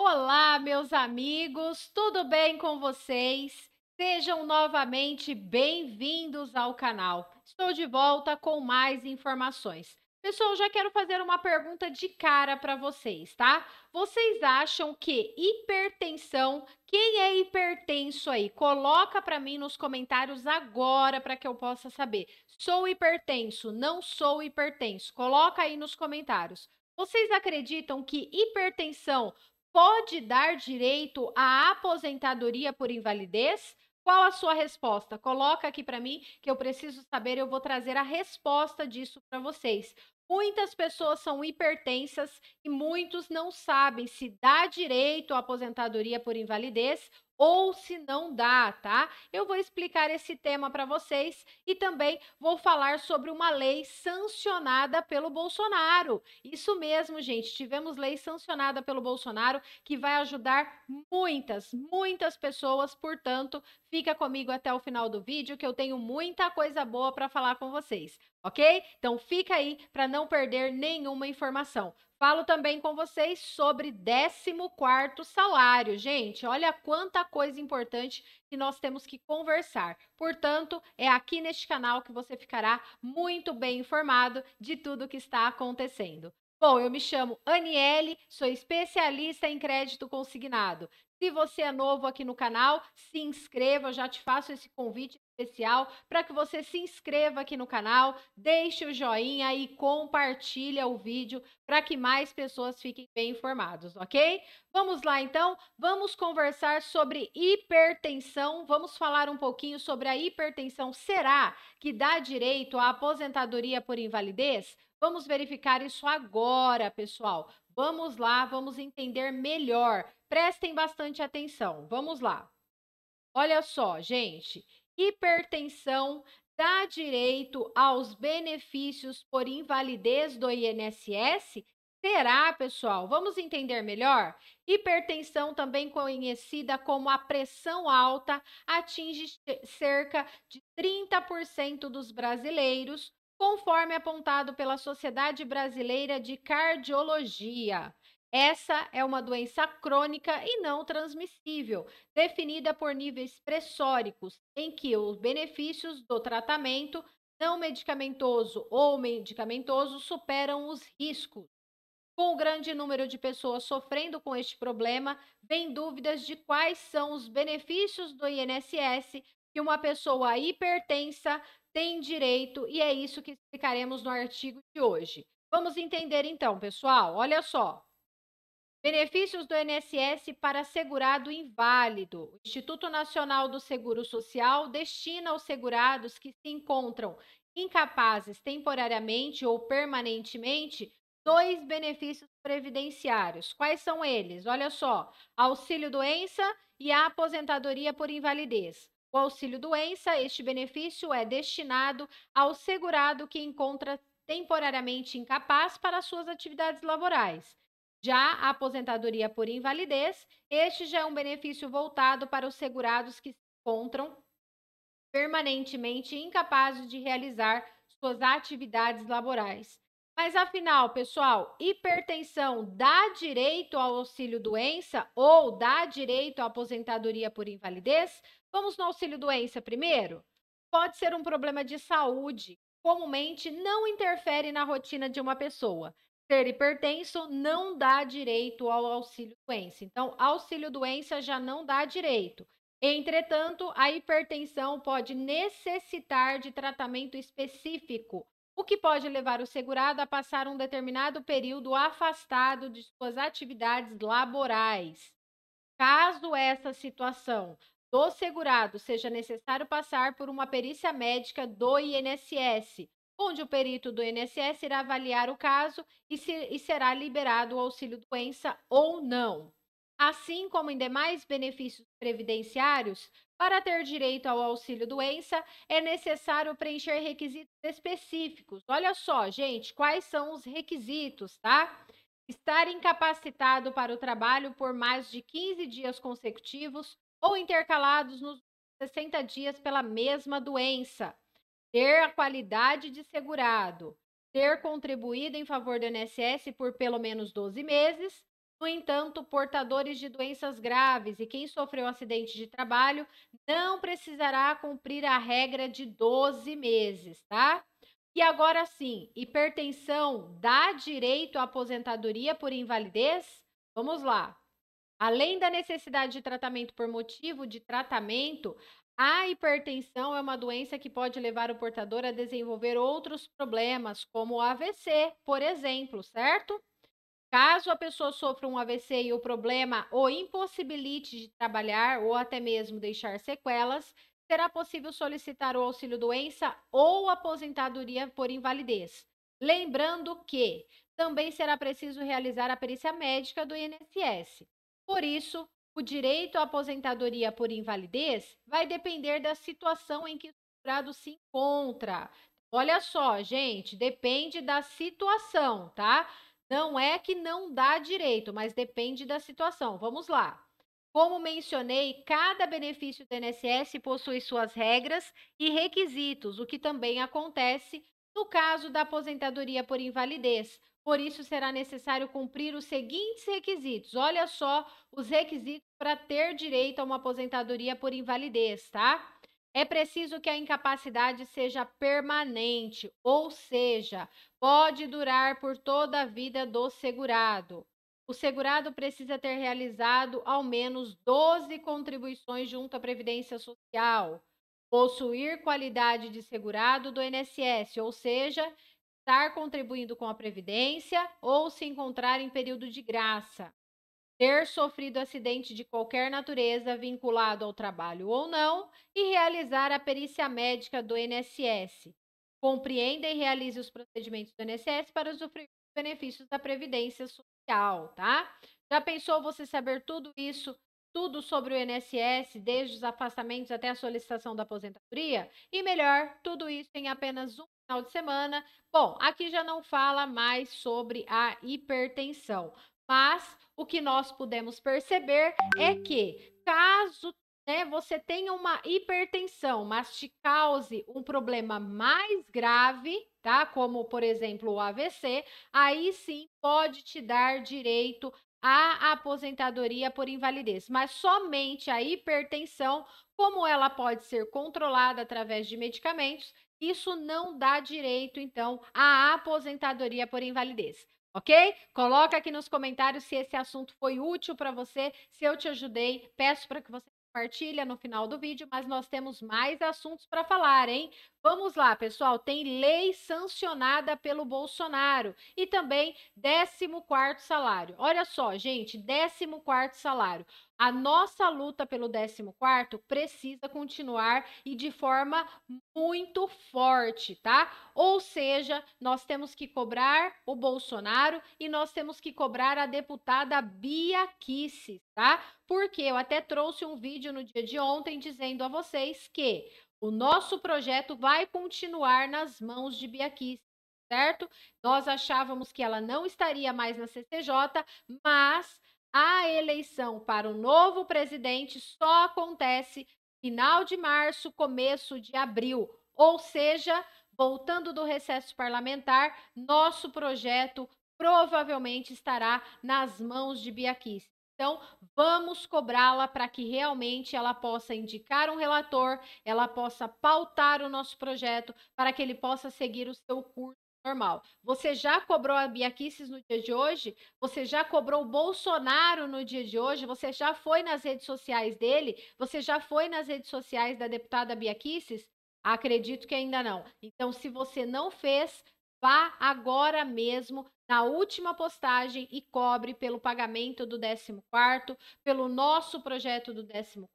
Olá, meus amigos, tudo bem com vocês? Sejam novamente bem-vindos ao canal. Estou de volta com mais informações. Pessoal, já quero fazer uma pergunta de cara para vocês, tá? Vocês acham que hipertensão, quem é hipertenso aí? Coloca para mim nos comentários agora para que eu possa saber. Sou hipertenso, não sou hipertenso. Coloca aí nos comentários. Vocês acreditam que hipertensão pode dar direito à aposentadoria por invalidez? Qual a sua resposta? Coloca aqui para mim que eu preciso saber, eu vou trazer a resposta disso para vocês. Muitas pessoas são hipertensas e muitos não sabem se dá direito à aposentadoria por invalidez ou se não dá, tá? Eu vou explicar esse tema para vocês e também vou falar sobre uma lei sancionada pelo Bolsonaro. Isso mesmo, gente, tivemos lei sancionada pelo Bolsonaro que vai ajudar muitas, muitas pessoas, portanto, fica comigo até o final do vídeo que eu tenho muita coisa boa para falar com vocês, OK? Então fica aí para não perder nenhuma informação. Falo também com vocês sobre 14º salário. Gente, olha quanta coisa importante que nós temos que conversar. Portanto, é aqui neste canal que você ficará muito bem informado de tudo que está acontecendo. Bom, eu me chamo Aniele, sou especialista em crédito consignado. Se você é novo aqui no canal, se inscreva, já te faço esse convite especial para que você se inscreva aqui no canal, deixe o joinha e compartilha o vídeo para que mais pessoas fiquem bem informados, ok? Vamos lá então, vamos conversar sobre hipertensão, vamos falar um pouquinho sobre a hipertensão. Será que dá direito à aposentadoria por invalidez? Vamos verificar isso agora, pessoal. Vamos lá, vamos entender melhor. Prestem bastante atenção. Vamos lá. Olha só, gente. Hipertensão dá direito aos benefícios por invalidez do INSS? Será, pessoal? Vamos entender melhor? Hipertensão, também conhecida como a pressão alta, atinge cerca de 30% dos brasileiros, conforme apontado pela Sociedade Brasileira de Cardiologia. Essa é uma doença crônica e não transmissível, definida por níveis pressóricos, em que os benefícios do tratamento não medicamentoso ou medicamentoso superam os riscos. Com o grande número de pessoas sofrendo com este problema, vem dúvidas de quais são os benefícios do INSS que uma pessoa hipertensa tem direito e é isso que explicaremos no artigo de hoje. Vamos entender então, pessoal. Olha só. Benefícios do INSS para segurado inválido. O Instituto Nacional do Seguro Social destina aos segurados que se encontram incapazes temporariamente ou permanentemente dois benefícios previdenciários. Quais são eles? Olha só: auxílio doença e a aposentadoria por invalidez. O auxílio doença, este benefício é destinado ao segurado que encontra temporariamente incapaz para suas atividades laborais. Já a aposentadoria por invalidez, este já é um benefício voltado para os segurados que se encontram permanentemente incapazes de realizar suas atividades laborais. Mas afinal, pessoal, hipertensão dá direito ao auxílio doença ou dá direito à aposentadoria por invalidez? Vamos no auxílio doença primeiro? Pode ser um problema de saúde. Comumente não interfere na rotina de uma pessoa. Ser hipertenso não dá direito ao auxílio doença. Então, auxílio doença já não dá direito. Entretanto, a hipertensão pode necessitar de tratamento específico, o que pode levar o segurado a passar um determinado período afastado de suas atividades laborais. Caso essa situação do segurado seja necessário passar por uma perícia médica do INSS, onde o perito do INSS irá avaliar o caso e, se, e será liberado o auxílio doença ou não. Assim como em demais benefícios previdenciários, para ter direito ao auxílio doença, é necessário preencher requisitos específicos. Olha só, gente, quais são os requisitos, tá? Estar incapacitado para o trabalho por mais de 15 dias consecutivos ou intercalados nos 60 dias pela mesma doença, ter a qualidade de segurado, ter contribuído em favor do INSS por pelo menos 12 meses, no entanto, portadores de doenças graves e quem sofreu acidente de trabalho não precisará cumprir a regra de 12 meses, tá? E agora sim, hipertensão dá direito à aposentadoria por invalidez? Vamos lá. Além da necessidade de tratamento por motivo de tratamento, a hipertensão é uma doença que pode levar o portador a desenvolver outros problemas, como o AVC, por exemplo, certo? Caso a pessoa sofra um AVC e o problema o impossibilite de trabalhar ou até mesmo deixar sequelas, será possível solicitar o auxílio doença ou aposentadoria por invalidez. Lembrando que também será preciso realizar a perícia médica do INSS. Por isso, o direito à aposentadoria por invalidez vai depender da situação em que o segurado se encontra. Olha só, gente, depende da situação, tá? Não é que não dá direito, mas depende da situação. Vamos lá. Como mencionei, cada benefício do INSS possui suas regras e requisitos, o que também acontece no caso da aposentadoria por invalidez, por isso, será necessário cumprir os seguintes requisitos. Olha só os requisitos para ter direito a uma aposentadoria por invalidez, tá? É preciso que a incapacidade seja permanente, ou seja, pode durar por toda a vida do segurado. O segurado precisa ter realizado ao menos 12 contribuições junto à Previdência Social, possuir qualidade de segurado do INSS, ou seja, estar contribuindo com a Previdência ou se encontrar em período de graça, ter sofrido acidente de qualquer natureza vinculado ao trabalho ou não e realizar a perícia médica do INSS. Compreenda e realize os procedimentos do INSS para usufruir dos benefícios da Previdência Social, tá? Já pensou você saber tudo isso tudo sobre o INSS, desde os afastamentos até a solicitação da aposentadoria? E melhor, tudo isso em apenas um final de semana. Bom, aqui já não fala mais sobre a hipertensão, mas o que nós pudemos perceber é que caso né, você tenha uma hipertensão, mas te cause um problema mais grave, tá? Como por exemplo o AVC, aí sim pode te dar direito à aposentadoria por invalidez, mas somente a hipertensão, como ela pode ser controlada através de medicamentos, isso não dá direito, então, à aposentadoria por invalidez. Ok? Coloca aqui nos comentários se esse assunto foi útil para você, se eu te ajudei. Peço para que você compartilha no final do vídeo, mas nós temos mais assuntos para falar, hein? Vamos lá, pessoal. Tem lei sancionada pelo Bolsonaro e também 14 salário. Olha só, gente, 14 salário. A nossa luta pelo 14 precisa continuar e de forma muito forte, tá? Ou seja, nós temos que cobrar o Bolsonaro e nós temos que cobrar a deputada Bia Kisses, tá? Porque eu até trouxe um vídeo no dia de ontem dizendo a vocês que o nosso projeto vai continuar nas mãos de Biaquice, certo? Nós achávamos que ela não estaria mais na CCJ, mas a eleição para o novo presidente só acontece final de março, começo de abril. Ou seja, voltando do recesso parlamentar, nosso projeto provavelmente estará nas mãos de Biaquice. Então, vamos cobrá-la para que realmente ela possa indicar um relator, ela possa pautar o nosso projeto, para que ele possa seguir o seu curso normal. Você já cobrou a Bia no dia de hoje? Você já cobrou o Bolsonaro no dia de hoje? Você já foi nas redes sociais dele? Você já foi nas redes sociais da deputada Bia Acredito que ainda não. Então, se você não fez, Vá agora mesmo na última postagem e cobre pelo pagamento do 14 pelo nosso projeto do 14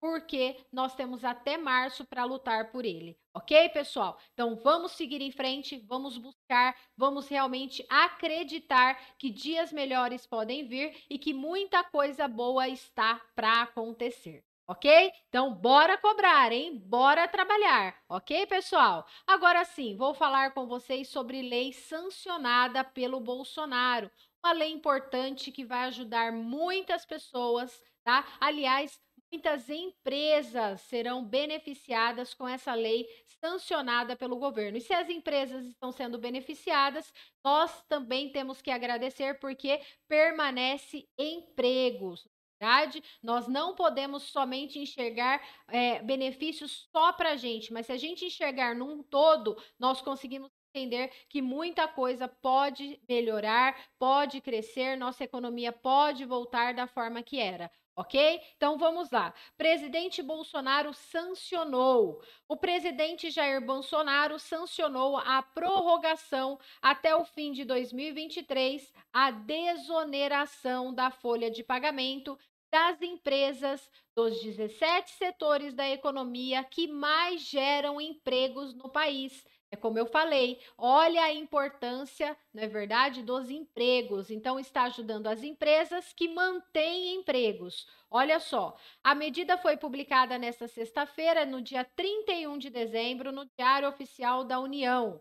porque nós temos até março para lutar por ele, ok, pessoal? Então vamos seguir em frente, vamos buscar, vamos realmente acreditar que dias melhores podem vir e que muita coisa boa está para acontecer ok? Então, bora cobrar, hein? Bora trabalhar, ok, pessoal? Agora sim, vou falar com vocês sobre lei sancionada pelo Bolsonaro. Uma lei importante que vai ajudar muitas pessoas, tá? Aliás, muitas empresas serão beneficiadas com essa lei sancionada pelo governo. E se as empresas estão sendo beneficiadas, nós também temos que agradecer porque permanece empregos, nós não podemos somente enxergar é, benefícios só para a gente, mas se a gente enxergar num todo, nós conseguimos entender que muita coisa pode melhorar, pode crescer, nossa economia pode voltar da forma que era. Ok? Então vamos lá. Presidente Bolsonaro sancionou. O presidente Jair Bolsonaro sancionou a prorrogação até o fim de 2023 a desoneração da folha de pagamento das empresas dos 17 setores da economia que mais geram empregos no país, é como eu falei, olha a importância, não é verdade, dos empregos. Então, está ajudando as empresas que mantêm empregos. Olha só, a medida foi publicada nesta sexta-feira, no dia 31 de dezembro, no Diário Oficial da União. O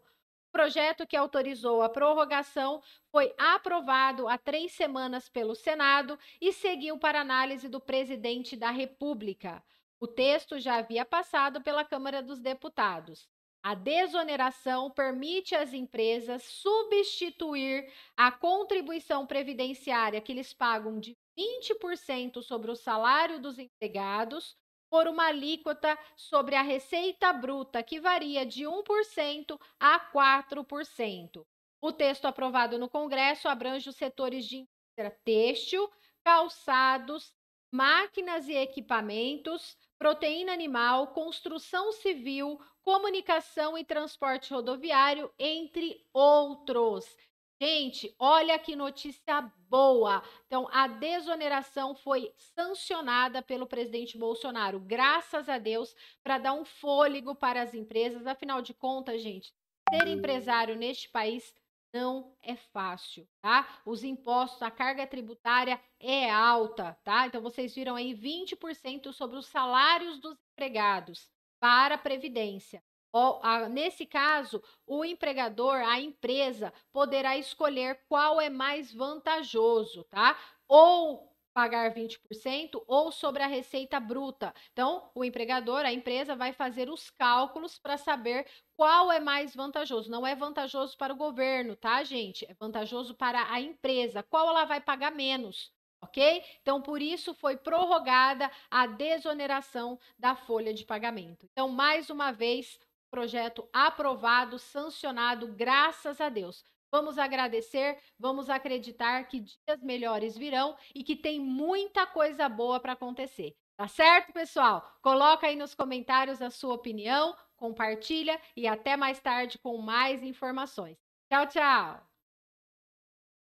projeto que autorizou a prorrogação foi aprovado há três semanas pelo Senado e seguiu para análise do presidente da República. O texto já havia passado pela Câmara dos Deputados. A desoneração permite às empresas substituir a contribuição previdenciária que eles pagam de 20% sobre o salário dos empregados por uma alíquota sobre a receita bruta que varia de 1% a 4%. O texto aprovado no Congresso abrange os setores de indústria têxtil, calçados, máquinas e equipamentos, proteína animal, construção civil, comunicação e transporte rodoviário, entre outros. Gente, olha que notícia boa. Então, a desoneração foi sancionada pelo presidente Bolsonaro, graças a Deus, para dar um fôlego para as empresas. Afinal de contas, gente, ser hum. empresário neste país não é fácil, tá? Os impostos, a carga tributária é alta, tá? Então vocês viram aí 20% sobre os salários dos empregados para a previdência. Nesse caso, o empregador, a empresa, poderá escolher qual é mais vantajoso, tá? Ou pagar 20% ou sobre a receita bruta. Então, o empregador, a empresa vai fazer os cálculos para saber qual é mais vantajoso. Não é vantajoso para o governo, tá, gente? É vantajoso para a empresa. Qual ela vai pagar menos? Ok? Então, por isso foi prorrogada a desoneração da folha de pagamento. Então, mais uma vez, projeto aprovado, sancionado, graças a Deus. Vamos agradecer, vamos acreditar que dias melhores virão e que tem muita coisa boa para acontecer. Tá certo, pessoal? Coloca aí nos comentários a sua opinião, compartilha e até mais tarde com mais informações. Tchau, tchau!